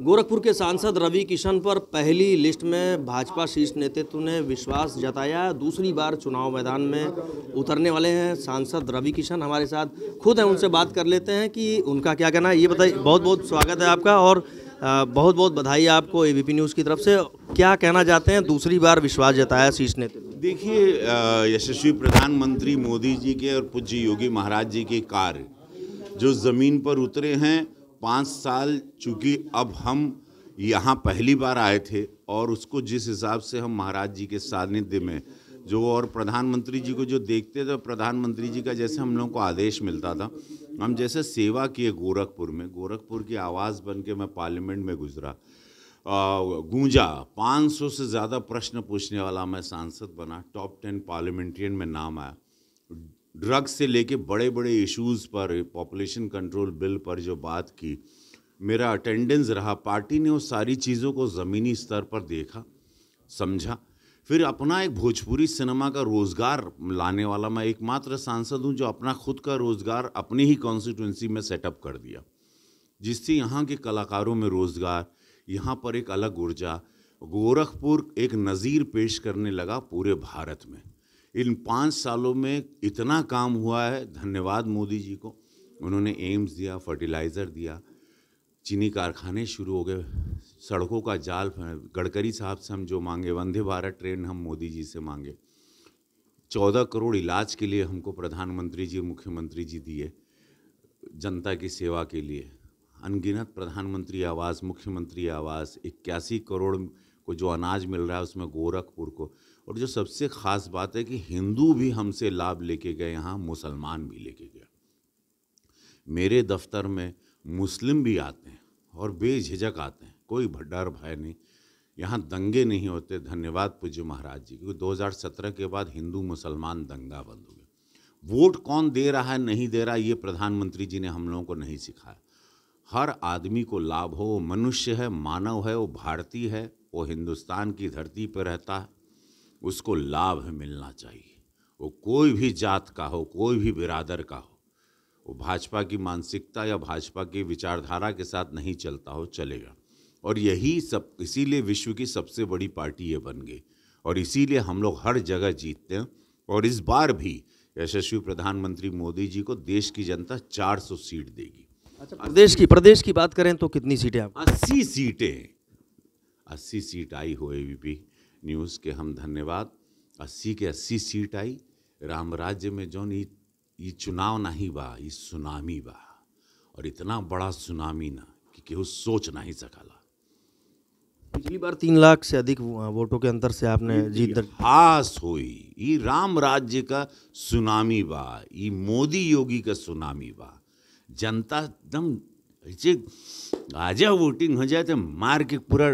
गोरखपुर के सांसद रवि किशन पर पहली लिस्ट में भाजपा शीर्ष नेतृत्व ने विश्वास जताया दूसरी बार चुनाव मैदान में उतरने वाले हैं सांसद रवि किशन हमारे साथ खुद हैं उनसे बात कर लेते हैं कि उनका क्या कहना है ये बताइए बहुत बहुत स्वागत है आपका और बहुत बहुत बधाई आपको ए न्यूज़ की तरफ से क्या कहना चाहते हैं दूसरी बार विश्वास जताया शीर्ष नेतृत्व देखिए यशस्वी प्रधानमंत्री मोदी जी के और पूज्य योगी महाराज जी के कार्य जो ज़मीन पर उतरे हैं पाँच साल चूँकि अब हम यहाँ पहली बार आए थे और उसको जिस हिसाब से हम महाराज जी के सानिध्य में जो और प्रधानमंत्री जी को जो देखते थे प्रधानमंत्री जी का जैसे हम लोगों को आदेश मिलता था हम जैसे सेवा किए गोरखपुर में गोरखपुर की आवाज़ बन के मैं पार्लियामेंट में गुजरा गूंजा 500 से ज़्यादा प्रश्न पूछने वाला मैं सांसद बना टॉप टेन पार्लियामेंट्रियन में नाम आया ड्रग्स से लेके बड़े बड़े इश्यूज पर पॉपुलेशन कंट्रोल बिल पर जो बात की मेरा अटेंडेंस रहा पार्टी ने उस सारी चीज़ों को ज़मीनी स्तर पर देखा समझा फिर अपना एक भोजपुरी सिनेमा का रोज़गार लाने वाला मैं एकमात्र सांसद हूँ जो अपना खुद का रोज़गार अपनी ही कॉन्स्टिट्यूंसी में सेटअप कर दिया जिससे यहाँ के कलाकारों में रोज़गार यहाँ पर एक अलग ऊर्जा गोरखपुर एक नज़ीर पेश करने लगा पूरे भारत में इन पाँच सालों में इतना काम हुआ है धन्यवाद मोदी जी को उन्होंने एम्स दिया फर्टिलाइज़र दिया चीनी कारखाने शुरू हो गए सड़कों का जाल गडकरी साहब से हम जो मांगे वंदे भारत ट्रेन हम मोदी जी से मांगे चौदह करोड़ इलाज के लिए हमको प्रधानमंत्री जी मुख्यमंत्री जी दिए जनता की सेवा के लिए अनगिनत प्रधानमंत्री आवास मुख्यमंत्री आवास इक्यासी करोड़ को जो अनाज मिल रहा है उसमें गोरखपुर को और जो सबसे ख़ास बात है कि हिंदू भी हमसे लाभ लेके गए यहाँ मुसलमान भी लेके गए मेरे दफ्तर में मुस्लिम भी आते हैं और बेझिझक आते हैं कोई भंडार भय नहीं यहाँ दंगे नहीं होते धन्यवाद पूज्य महाराज जी क्योंकि 2017 के बाद हिंदू मुसलमान दंगा बंद हो गया वोट कौन दे रहा है नहीं दे रहा ये प्रधानमंत्री जी ने हम लोगों को नहीं सिखाया हर आदमी को लाभ हो वो मनुष्य है मानव है वो भारतीय है वो हिंदुस्तान की धरती पर रहता है उसको लाभ मिलना चाहिए वो कोई भी जात का हो कोई भी बिरादर का हो वो भाजपा की मानसिकता या भाजपा की विचारधारा के साथ नहीं चलता हो चलेगा और यही सब इसीलिए विश्व की सबसे बड़ी पार्टी ये बन गई और इसीलिए हम लोग हर जगह जीतते हैं और इस बार भी यशस्वी प्रधानमंत्री मोदी जी को देश की जनता 400 सीट देगी अच्छा प्रदेश की प्रदेश की बात करें तो कितनी सीटें आप अस्सी सीटें अस्सी सीट आई हो एवीपी न्यूज़ के हम धन्यवाद अस्सी के अस्सी सीट आई राम राज्य में जो ये चुनाव नहीं बा ये सुनामी बा और इतना बड़ा सुनामी ना कि केहू सोच नहीं ला पिछली बार तीन लाख से अधिक वोटों के अंतर से आपने जीत हास हुई ये राम राज्य का सुनामी बा ये मोदी योगी का सुनामी बा जनता एकदम ऐसे आजा वोटिंग हो जाए तो मार के पूरा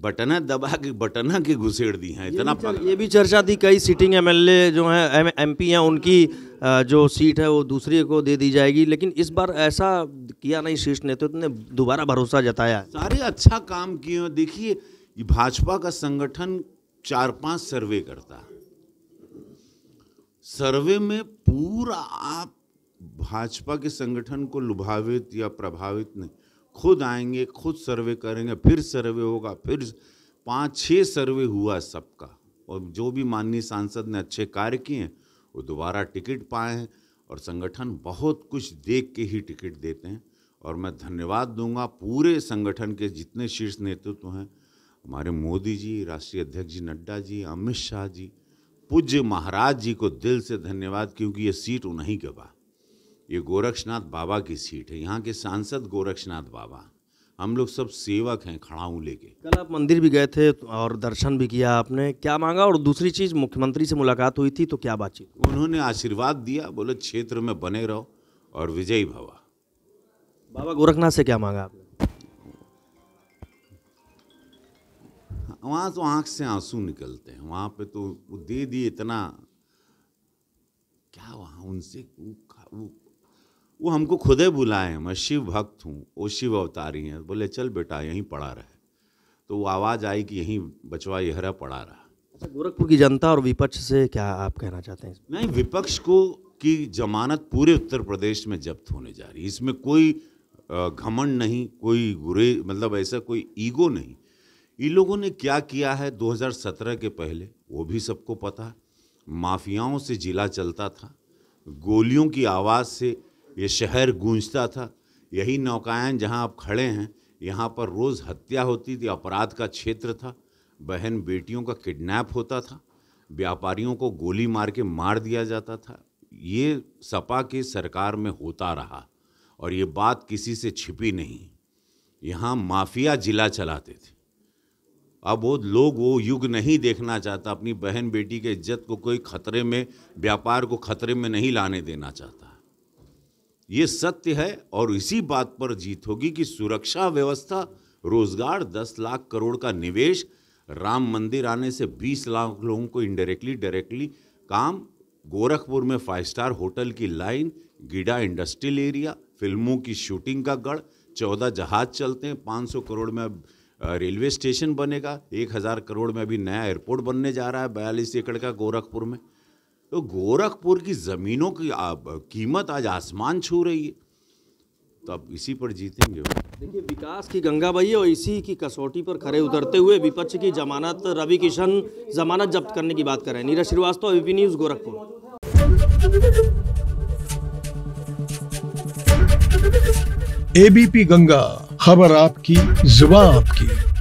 बटना दबा के बटना के घुसेड़ दी हैं इतना ये, ये भी चर्चा थी कई सिटिंग एमएलए जो हैं एमपी हैं उनकी जो सीट है वो दूसरे को दे दी जाएगी लेकिन इस बार ऐसा किया नहीं शीर्ष नेतृत्व ने दोबारा भरोसा जताया सारे अच्छा काम किए देखिए भाजपा का संगठन चार पांच सर्वे करता सर्वे में पूरा आप भाजपा के संगठन को लुभावित या प्रभावित नहीं खुद आएंगे खुद सर्वे करेंगे फिर सर्वे होगा फिर पाँच छः सर्वे हुआ सबका और जो भी माननीय सांसद ने अच्छे कार्य किए हैं वो दोबारा टिकट पाए हैं और संगठन बहुत कुछ देख के ही टिकट देते हैं और मैं धन्यवाद दूंगा पूरे संगठन के जितने शीर्ष नेतृत्व तो हैं हमारे मोदी जी राष्ट्रीय अध्यक्ष जी नड्डा जी अमित शाह जी पूज्य महाराज जी को दिल से धन्यवाद क्योंकि ये सीट उन्हीं के बाद ये गोरक्षनाथ बाबा की सीट है यहाँ के सांसद गोरक्षनाथ बाबा हम लोग सब सेवक हैं खड़ाऊ लेके कल आप मंदिर भी गए थे और दर्शन भी किया आपने क्या मांगा और दूसरी चीज़ मुख्यमंत्री से मुलाकात हुई थी तो क्या बातचीत उन्होंने आशीर्वाद दिया बोले क्षेत्र में बने रहो और विजयी भवा बाबा गोरखनाथ से क्या मांगा आपने वहाँ तो आँख से आंसू निकलते हैं वहाँ पे तो दे दिए इतना क्या वहाँ उनसे वो वो हमको खुदे बुलाए मैं शिव भक्त हूँ वो शिव अवतारी हैं बोले चल बेटा यहीं पड़ा रहे तो वो आवाज़ आई कि यहीं बचवा यहरा पड़ा रहा अच्छा गोरखपुर की जनता और विपक्ष से क्या आप कहना चाहते हैं नहीं विपक्ष को की जमानत पूरे उत्तर प्रदेश में जब्त होने जा रही है इसमें कोई घमंड नहीं कोई गुरे मतलब ऐसा कोई ईगो नहीं इन लोगों ने क्या किया है 2017 के पहले वो भी सबको पता माफियाओं से जिला चलता था गोलियों की आवाज़ से ये शहर गूंजता था यही नौकायन जहाँ आप खड़े हैं यहाँ पर रोज़ हत्या होती थी अपराध का क्षेत्र था बहन बेटियों का किडनैप होता था व्यापारियों को गोली मार के मार दिया जाता था ये सपा के सरकार में होता रहा और ये बात किसी से छिपी नहीं यहाँ माफिया जिला चलाते थे अब वो लोग वो युग नहीं देखना चाहता अपनी बहन बेटी के इज्जत को कोई खतरे में व्यापार को खतरे में नहीं लाने देना चाहता ये सत्य है और इसी बात पर जीत होगी कि सुरक्षा व्यवस्था रोजगार दस लाख करोड़ का निवेश राम मंदिर आने से बीस लाख लोगों को इनडायरेक्टली डायरेक्टली काम गोरखपुर में फाइव स्टार होटल की लाइन गिडा इंडस्ट्रियल एरिया फिल्मों की शूटिंग का गढ़ चौदह जहाज चलते हैं पाँच सौ करोड़ में रेलवे स्टेशन बनेगा एक हज़ार करोड़ में अभी नया एयरपोर्ट बनने जा रहा है बयालीस एकड़ का गोरखपुर में तो गोरखपुर की ज़मीनों की कीमत आज आसमान छू रही है तो अब इसी पर जीतेंगे देखिए विकास की गंगा भाई और इसी की कसौटी पर खड़े उतरते हुए विपक्ष की जमानत रवि किशन जमानत जब्त करने की बात कर रहे हैं Neeraj Shrivastava ABP news Gorakhpur ABP Ganga खबर आपकी जुबा आपकी